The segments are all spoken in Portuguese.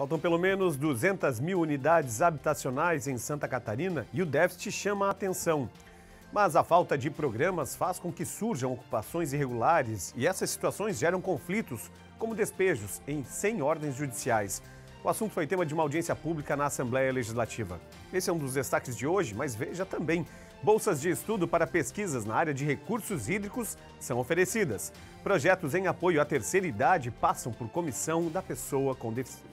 Faltam pelo menos 200 mil unidades habitacionais em Santa Catarina e o déficit chama a atenção. Mas a falta de programas faz com que surjam ocupações irregulares e essas situações geram conflitos, como despejos em 100 ordens judiciais. O assunto foi tema de uma audiência pública na Assembleia Legislativa. Esse é um dos destaques de hoje, mas veja também: bolsas de estudo para pesquisas na área de recursos hídricos são oferecidas. Projetos em apoio à terceira idade passam por comissão da pessoa com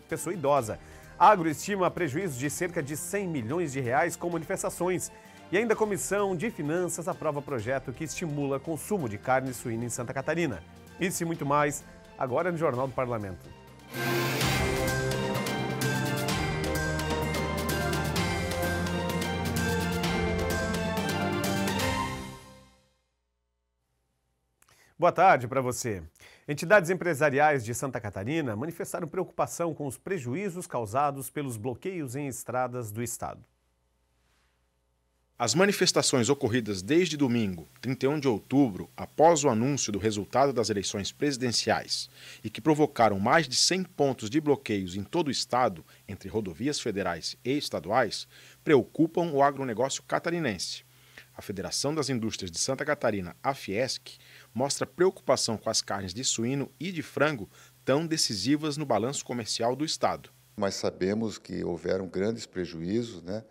pessoa idosa. Agro estima prejuízo de cerca de 100 milhões de reais com manifestações. E ainda a Comissão de Finanças aprova projeto que estimula consumo de carne suína em Santa Catarina. Isso e muito mais agora no Jornal do Parlamento. Boa tarde para você. Entidades empresariais de Santa Catarina manifestaram preocupação com os prejuízos causados pelos bloqueios em estradas do estado. As manifestações ocorridas desde domingo, 31 de outubro, após o anúncio do resultado das eleições presidenciais e que provocaram mais de 100 pontos de bloqueios em todo o estado, entre rodovias federais e estaduais, preocupam o agronegócio catarinense. A Federação das Indústrias de Santa Catarina, a Fiesc, mostra preocupação com as carnes de suíno e de frango, tão decisivas no balanço comercial do Estado. Mas sabemos que houveram grandes prejuízos, né?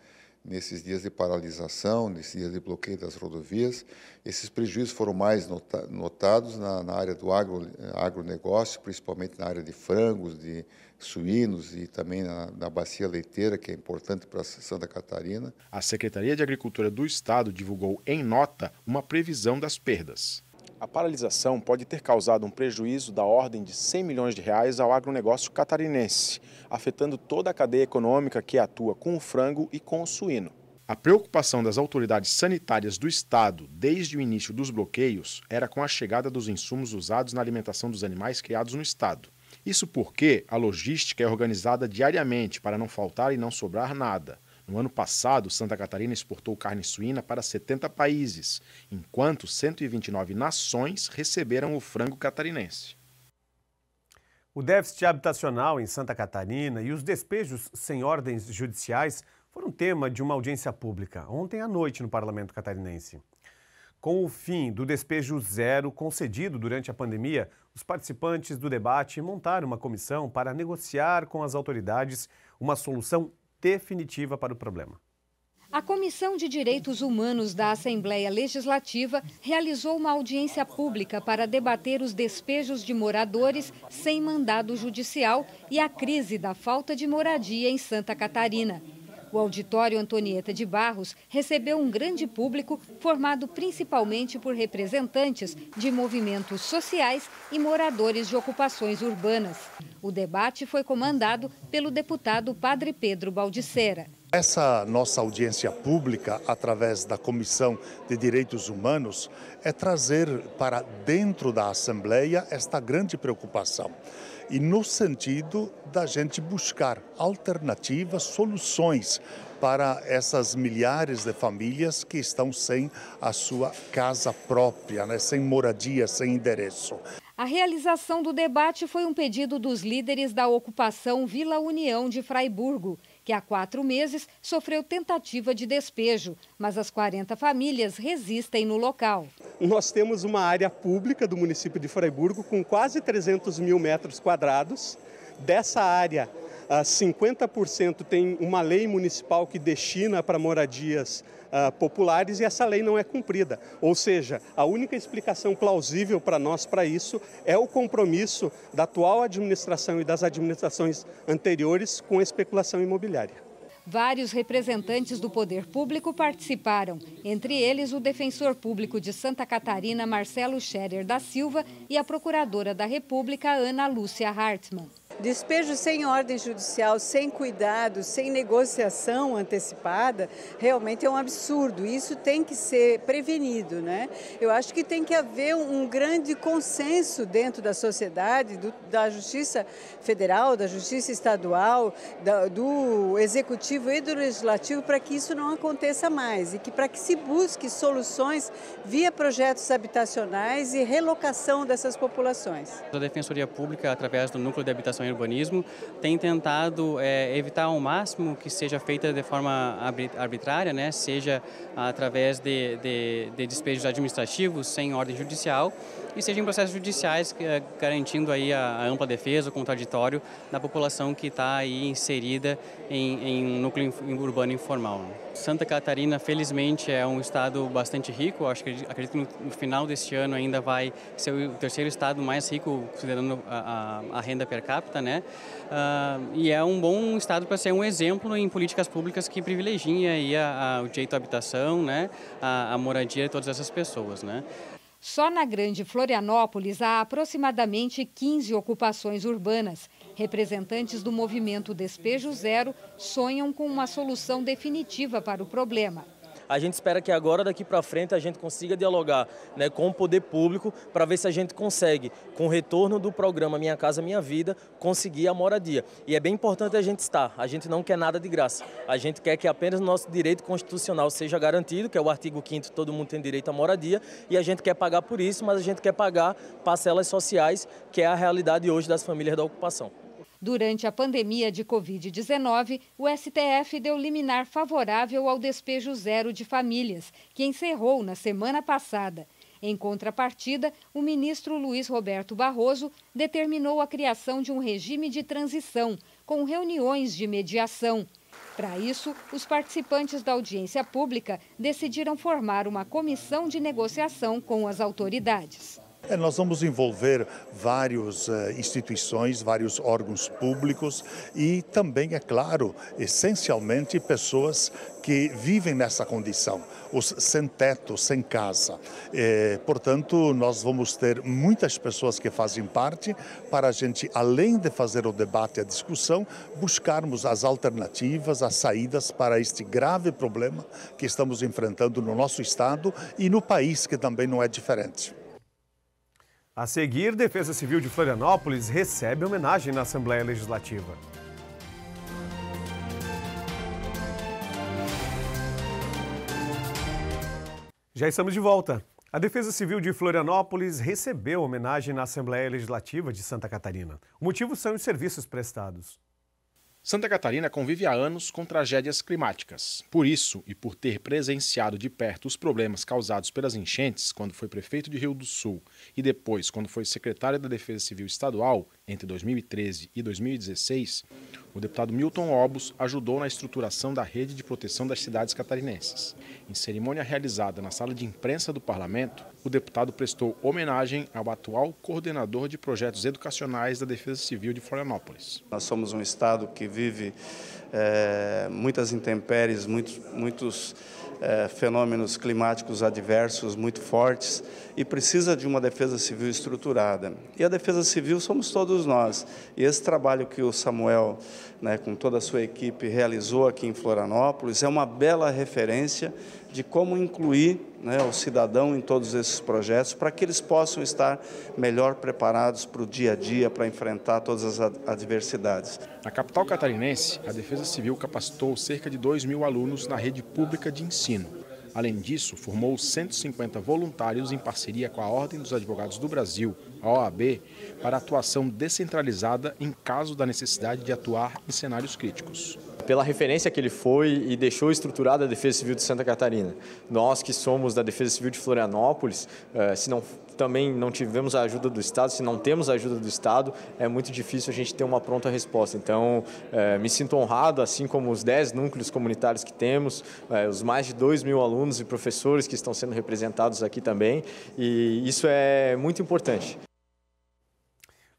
nesses dias de paralisação, nesses dias de bloqueio das rodovias. Esses prejuízos foram mais notados na, na área do agro, agronegócio, principalmente na área de frangos, de suínos e também na, na bacia leiteira, que é importante para a Santa Catarina. A Secretaria de Agricultura do Estado divulgou em nota uma previsão das perdas. A paralisação pode ter causado um prejuízo da ordem de 100 milhões de reais ao agronegócio catarinense, afetando toda a cadeia econômica que atua com o frango e com o suíno. A preocupação das autoridades sanitárias do estado desde o início dos bloqueios era com a chegada dos insumos usados na alimentação dos animais criados no estado. Isso porque a logística é organizada diariamente para não faltar e não sobrar nada. No ano passado, Santa Catarina exportou carne suína para 70 países, enquanto 129 nações receberam o frango catarinense. O déficit habitacional em Santa Catarina e os despejos sem ordens judiciais foram tema de uma audiência pública ontem à noite no parlamento catarinense. Com o fim do despejo zero concedido durante a pandemia, os participantes do debate montaram uma comissão para negociar com as autoridades uma solução definitiva para o problema. A Comissão de Direitos Humanos da Assembleia Legislativa realizou uma audiência pública para debater os despejos de moradores sem mandado judicial e a crise da falta de moradia em Santa Catarina. O auditório Antonieta de Barros recebeu um grande público formado principalmente por representantes de movimentos sociais e moradores de ocupações urbanas. O debate foi comandado pelo deputado Padre Pedro Baldicera. Essa nossa audiência pública, através da Comissão de Direitos Humanos, é trazer para dentro da Assembleia esta grande preocupação e no sentido da gente buscar alternativas, soluções para essas milhares de famílias que estão sem a sua casa própria, né? sem moradia, sem endereço. A realização do debate foi um pedido dos líderes da ocupação Vila União de Fraiburgo, que há quatro meses sofreu tentativa de despejo, mas as 40 famílias resistem no local. Nós temos uma área pública do município de Fraiburgo com quase 300 mil metros quadrados. Dessa área, 50% tem uma lei municipal que destina para moradias ah, populares e essa lei não é cumprida. Ou seja, a única explicação plausível para nós para isso é o compromisso da atual administração e das administrações anteriores com a especulação imobiliária. Vários representantes do poder público participaram, entre eles o defensor público de Santa Catarina, Marcelo Scherer da Silva, e a procuradora da República, Ana Lúcia Hartmann. Despejo sem ordem judicial, sem cuidado, sem negociação antecipada, realmente é um absurdo. Isso tem que ser prevenido, né? Eu acho que tem que haver um grande consenso dentro da sociedade, do, da Justiça Federal, da Justiça Estadual, da, do Executivo e do Legislativo para que isso não aconteça mais e que para que se busque soluções via projetos habitacionais e relocação dessas populações. A Defensoria Pública, através do Núcleo de Habitação urbanismo tem tentado é, evitar ao máximo que seja feita de forma arbitrária, né? seja através de, de, de despejos administrativos sem ordem judicial, e seja em processos judiciais, eh, garantindo aí a ampla defesa, o contraditório da população que está aí inserida em, um núcleo urbano informal. Santa Catarina, felizmente, é um estado bastante rico. Acho que acredito que no final deste ano ainda vai ser o terceiro estado mais rico, considerando a, a, a renda per capita, né? Uh, e é um bom estado para ser um exemplo em políticas públicas que privilegiem aí a, a, o direito à habitação, né? A, a moradia de todas essas pessoas, né? Só na Grande Florianópolis há aproximadamente 15 ocupações urbanas. Representantes do movimento Despejo Zero sonham com uma solução definitiva para o problema. A gente espera que agora, daqui para frente, a gente consiga dialogar né, com o poder público para ver se a gente consegue, com o retorno do programa Minha Casa Minha Vida, conseguir a moradia. E é bem importante a gente estar. A gente não quer nada de graça. A gente quer que apenas o nosso direito constitucional seja garantido, que é o artigo 5 todo mundo tem direito à moradia, e a gente quer pagar por isso, mas a gente quer pagar parcelas sociais, que é a realidade hoje das famílias da ocupação. Durante a pandemia de Covid-19, o STF deu liminar favorável ao despejo zero de famílias, que encerrou na semana passada. Em contrapartida, o ministro Luiz Roberto Barroso determinou a criação de um regime de transição, com reuniões de mediação. Para isso, os participantes da audiência pública decidiram formar uma comissão de negociação com as autoridades. É, nós vamos envolver várias eh, instituições, vários órgãos públicos e também, é claro, essencialmente pessoas que vivem nessa condição, os sem teto, sem casa. Eh, portanto, nós vamos ter muitas pessoas que fazem parte para a gente, além de fazer o debate e a discussão, buscarmos as alternativas, as saídas para este grave problema que estamos enfrentando no nosso Estado e no país, que também não é diferente. A seguir, Defesa Civil de Florianópolis recebe homenagem na Assembleia Legislativa. Já estamos de volta. A Defesa Civil de Florianópolis recebeu homenagem na Assembleia Legislativa de Santa Catarina. O motivo são os serviços prestados. Santa Catarina convive há anos com tragédias climáticas. Por isso, e por ter presenciado de perto os problemas causados pelas enchentes quando foi prefeito de Rio do Sul e depois quando foi secretário da Defesa Civil Estadual entre 2013 e 2016, o deputado Milton Obos ajudou na estruturação da rede de proteção das cidades catarinenses. Em cerimônia realizada na sala de imprensa do parlamento, o deputado prestou homenagem ao atual coordenador de projetos educacionais da Defesa Civil de Florianópolis. Nós somos um Estado que vive é, muitas intempéries, muitos, muitos é, fenômenos climáticos adversos muito fortes e precisa de uma defesa civil estruturada. E a defesa civil somos todos nós. E esse trabalho que o Samuel, né, com toda a sua equipe, realizou aqui em Florianópolis é uma bela referência de como incluir né, o cidadão em todos esses projetos para que eles possam estar melhor preparados para o dia a dia, para enfrentar todas as adversidades. Na capital catarinense, a Defesa Civil capacitou cerca de 2 mil alunos na rede pública de ensino ensino. Além disso, formou 150 voluntários em parceria com a Ordem dos Advogados do Brasil, a OAB, para atuação descentralizada em caso da necessidade de atuar em cenários críticos pela referência que ele foi e deixou estruturada a Defesa Civil de Santa Catarina. Nós que somos da Defesa Civil de Florianópolis, eh, se não também não tivemos a ajuda do Estado, se não temos a ajuda do Estado, é muito difícil a gente ter uma pronta resposta. Então, eh, me sinto honrado, assim como os 10 núcleos comunitários que temos, eh, os mais de 2 mil alunos e professores que estão sendo representados aqui também, e isso é muito importante.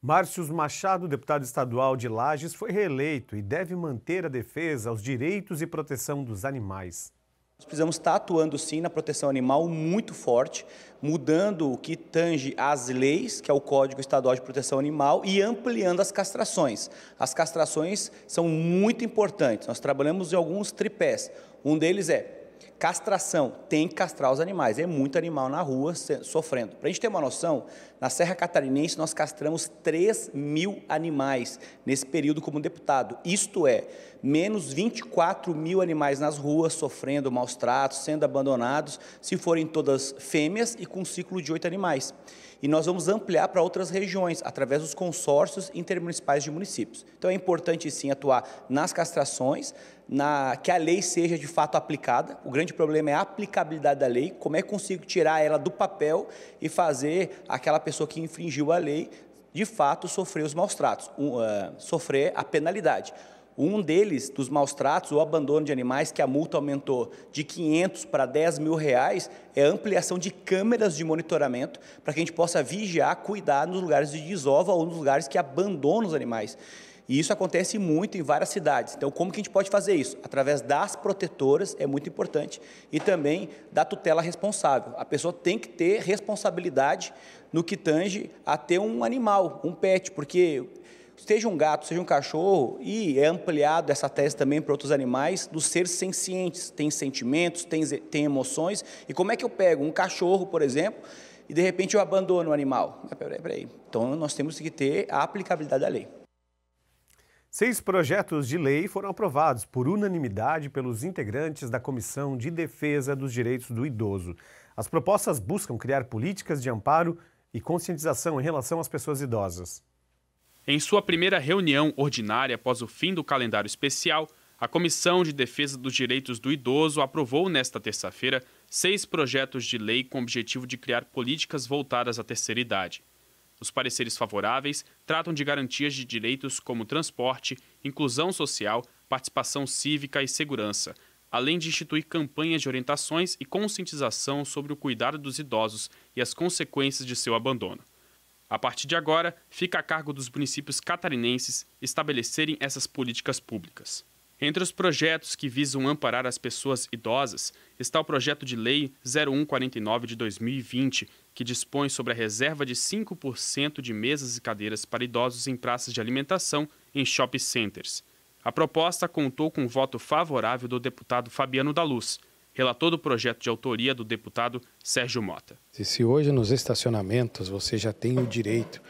Márcios Machado, deputado estadual de Lages, foi reeleito e deve manter a defesa aos direitos e proteção dos animais. Nós precisamos estar atuando sim na proteção animal muito forte, mudando o que tange às leis, que é o Código Estadual de Proteção Animal, e ampliando as castrações. As castrações são muito importantes. Nós trabalhamos em alguns tripés. Um deles é Castração, tem que castrar os animais. É muito animal na rua sofrendo. Para a gente ter uma noção, na Serra Catarinense nós castramos 3 mil animais nesse período como deputado. Isto é, menos 24 mil animais nas ruas sofrendo maus tratos, sendo abandonados, se forem todas fêmeas e com um ciclo de oito animais. E nós vamos ampliar para outras regiões, através dos consórcios intermunicipais de municípios. Então é importante sim atuar nas castrações, na, que a lei seja de fato aplicada. O grande grande problema é a aplicabilidade da lei, como é que consigo tirar ela do papel e fazer aquela pessoa que infringiu a lei, de fato, sofrer os maus tratos, um, uh, sofrer a penalidade. Um deles, dos maus tratos, o abandono de animais, que a multa aumentou de 500 para 10 mil reais, é a ampliação de câmeras de monitoramento para que a gente possa vigiar, cuidar nos lugares de desova ou nos lugares que abandonam os animais. E isso acontece muito em várias cidades. Então, como que a gente pode fazer isso? Através das protetoras é muito importante e também da tutela responsável. A pessoa tem que ter responsabilidade no que tange a ter um animal, um pet, porque seja um gato, seja um cachorro, e é ampliado essa tese também para outros animais, dos seres sencientes, tem sentimentos, tem, tem emoções, e como é que eu pego um cachorro, por exemplo, e de repente eu abandono o animal? Ah, peraí, peraí. Então nós temos que ter a aplicabilidade da lei. Seis projetos de lei foram aprovados por unanimidade pelos integrantes da Comissão de Defesa dos Direitos do Idoso. As propostas buscam criar políticas de amparo e conscientização em relação às pessoas idosas. Em sua primeira reunião ordinária após o fim do calendário especial, a Comissão de Defesa dos Direitos do Idoso aprovou nesta terça-feira seis projetos de lei com o objetivo de criar políticas voltadas à terceira idade. Os pareceres favoráveis tratam de garantias de direitos como transporte, inclusão social, participação cívica e segurança, além de instituir campanhas de orientações e conscientização sobre o cuidado dos idosos e as consequências de seu abandono. A partir de agora, fica a cargo dos municípios catarinenses estabelecerem essas políticas públicas. Entre os projetos que visam amparar as pessoas idosas está o projeto de lei 0149 de 2020, que dispõe sobre a reserva de 5% de mesas e cadeiras para idosos em praças de alimentação em shopping centers. A proposta contou com o voto favorável do deputado Fabiano da Luz, relator do projeto de autoria do deputado Sérgio Mota. E se hoje nos estacionamentos você já tem o direito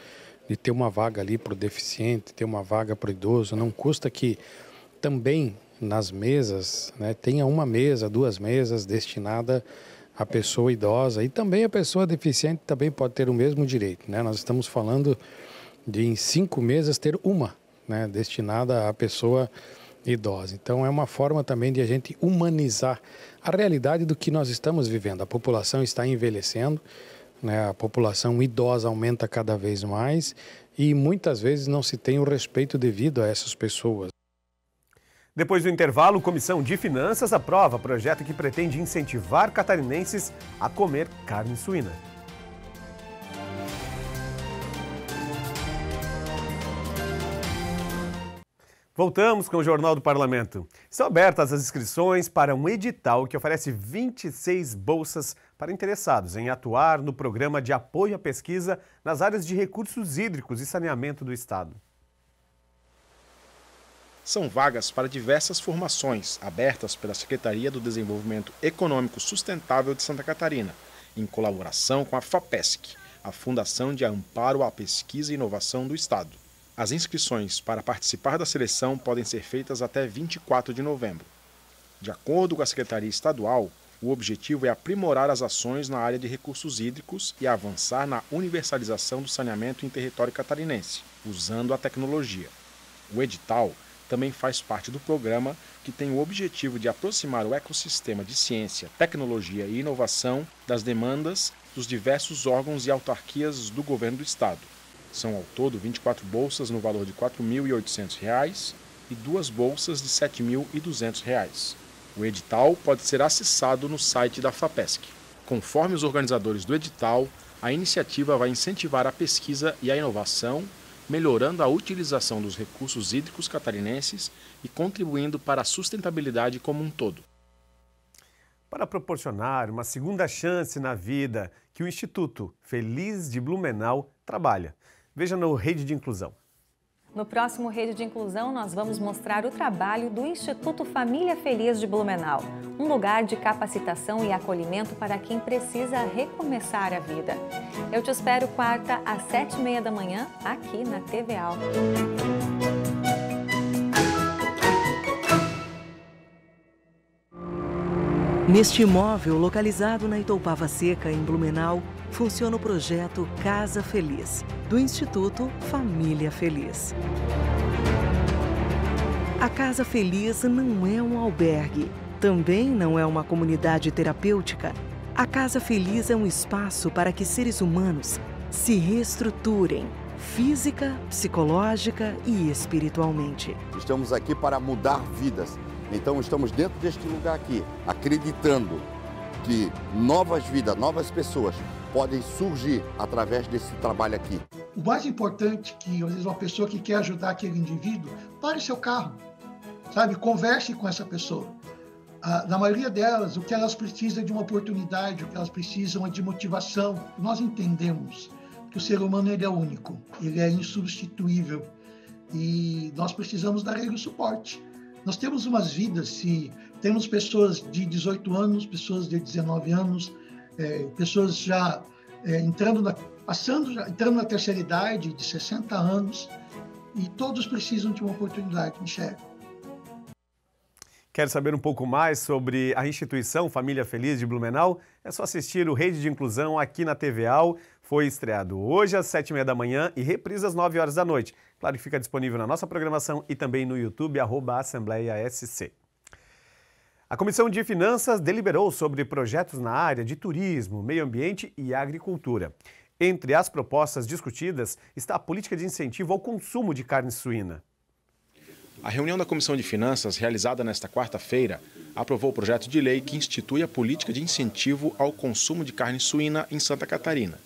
de ter uma vaga ali para o deficiente, ter uma vaga para o idoso, não custa que também nas mesas né, tenha uma mesa, duas mesas destinada a pessoa idosa e também a pessoa deficiente também pode ter o mesmo direito. Né? Nós estamos falando de em cinco meses ter uma né, destinada à pessoa idosa. Então é uma forma também de a gente humanizar a realidade do que nós estamos vivendo. A população está envelhecendo, né? a população idosa aumenta cada vez mais e muitas vezes não se tem o respeito devido a essas pessoas. Depois do intervalo, Comissão de Finanças aprova projeto que pretende incentivar catarinenses a comer carne suína. Voltamos com o Jornal do Parlamento. São abertas as inscrições para um edital que oferece 26 bolsas para interessados em atuar no programa de apoio à pesquisa nas áreas de recursos hídricos e saneamento do Estado são vagas para diversas formações abertas pela Secretaria do Desenvolvimento Econômico Sustentável de Santa Catarina, em colaboração com a FAPESC, a Fundação de Amparo à Pesquisa e Inovação do Estado. As inscrições para participar da seleção podem ser feitas até 24 de novembro. De acordo com a Secretaria Estadual, o objetivo é aprimorar as ações na área de recursos hídricos e avançar na universalização do saneamento em território catarinense, usando a tecnologia. O edital também faz parte do programa que tem o objetivo de aproximar o ecossistema de ciência, tecnologia e inovação das demandas dos diversos órgãos e autarquias do governo do estado. São ao todo 24 bolsas no valor de R$ 4.800 e duas bolsas de R$ 7.200. O edital pode ser acessado no site da FAPESC. Conforme os organizadores do edital, a iniciativa vai incentivar a pesquisa e a inovação melhorando a utilização dos recursos hídricos catarinenses e contribuindo para a sustentabilidade como um todo. Para proporcionar uma segunda chance na vida que o Instituto Feliz de Blumenau trabalha. Veja no Rede de Inclusão. No próximo Rede de Inclusão, nós vamos mostrar o trabalho do Instituto Família Feliz de Blumenau, um lugar de capacitação e acolhimento para quem precisa recomeçar a vida. Eu te espero quarta às sete e meia da manhã, aqui na TV Neste imóvel, localizado na Itoupava Seca, em Blumenau, funciona o projeto Casa Feliz, do Instituto Família Feliz. A Casa Feliz não é um albergue, também não é uma comunidade terapêutica. A Casa Feliz é um espaço para que seres humanos se reestruturem física, psicológica e espiritualmente. Estamos aqui para mudar vidas. Então estamos dentro deste lugar aqui, acreditando que novas vidas, novas pessoas podem surgir através desse trabalho aqui. O mais importante que, às vezes, uma pessoa que quer ajudar aquele indivíduo, pare seu carro, sabe? Converse com essa pessoa. Ah, na maioria delas, o que elas precisam é de uma oportunidade, o que elas precisam é de motivação. Nós entendemos que o ser humano ele é único, ele é insubstituível e nós precisamos dar ele o suporte. Nós temos umas vidas, se temos pessoas de 18 anos, pessoas de 19 anos, é, pessoas já é, entrando na, passando, já, entrando na terceira idade, de 60 anos, e todos precisam de uma oportunidade, enxerga. Quer saber um pouco mais sobre a instituição Família Feliz de Blumenau? É só assistir o Rede de Inclusão aqui na TVAL. Foi estreado hoje às sete e meia da manhã e reprisa às nove horas da noite. Claro que fica disponível na nossa programação e também no YouTube, arroba Assembleia SC. A Comissão de Finanças deliberou sobre projetos na área de turismo, meio ambiente e agricultura. Entre as propostas discutidas está a política de incentivo ao consumo de carne suína. A reunião da Comissão de Finanças, realizada nesta quarta-feira, aprovou o projeto de lei que institui a política de incentivo ao consumo de carne suína em Santa Catarina.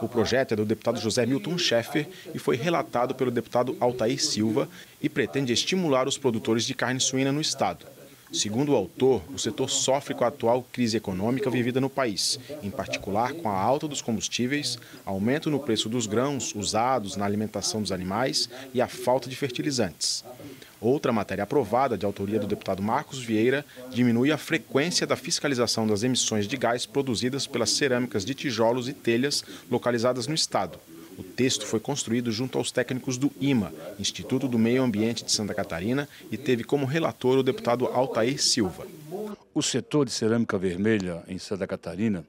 O projeto é do deputado José Milton Schaeffer e foi relatado pelo deputado Altair Silva e pretende estimular os produtores de carne suína no estado. Segundo o autor, o setor sofre com a atual crise econômica vivida no país, em particular com a alta dos combustíveis, aumento no preço dos grãos usados na alimentação dos animais e a falta de fertilizantes. Outra matéria aprovada, de autoria do deputado Marcos Vieira, diminui a frequência da fiscalização das emissões de gás produzidas pelas cerâmicas de tijolos e telhas localizadas no Estado. O texto foi construído junto aos técnicos do IMA, Instituto do Meio Ambiente de Santa Catarina, e teve como relator o deputado Altair Silva. O setor de cerâmica vermelha em Santa Catarina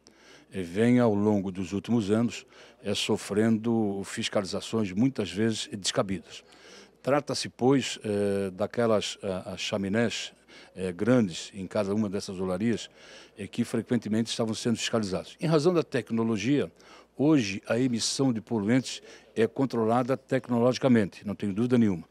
eh, vem ao longo dos últimos anos é, sofrendo fiscalizações muitas vezes descabidas. Trata-se, pois, eh, daquelas chaminés grandes em cada uma dessas olarias que frequentemente estavam sendo fiscalizadas. Em razão da tecnologia, Hoje, a emissão de poluentes é controlada tecnologicamente, não tenho dúvida nenhuma.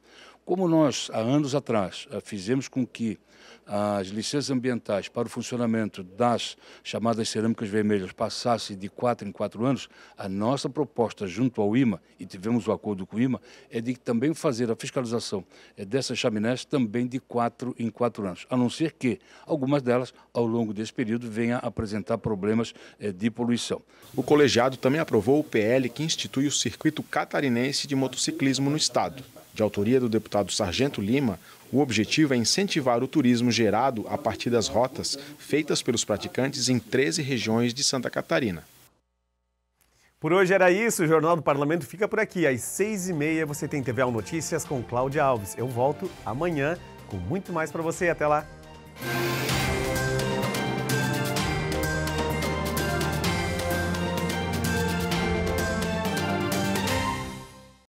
Como nós, há anos atrás, eh, fizemos com que as licenças ambientais para o funcionamento das chamadas cerâmicas vermelhas passasse de quatro em quatro anos, a nossa proposta junto ao IMA, e tivemos o um acordo com o IMA, é de também fazer a fiscalização eh, dessas chaminés também de quatro em quatro anos, a não ser que algumas delas, ao longo desse período, venham a apresentar problemas eh, de poluição. O colegiado também aprovou o PL que institui o circuito catarinense de motociclismo no estado. De autoria do deputado Sargento Lima, o objetivo é incentivar o turismo gerado a partir das rotas feitas pelos praticantes em 13 regiões de Santa Catarina. Por hoje era isso, o Jornal do Parlamento fica por aqui. Às seis e meia você tem TV All Notícias com Cláudia Alves. Eu volto amanhã com muito mais para você. Até lá!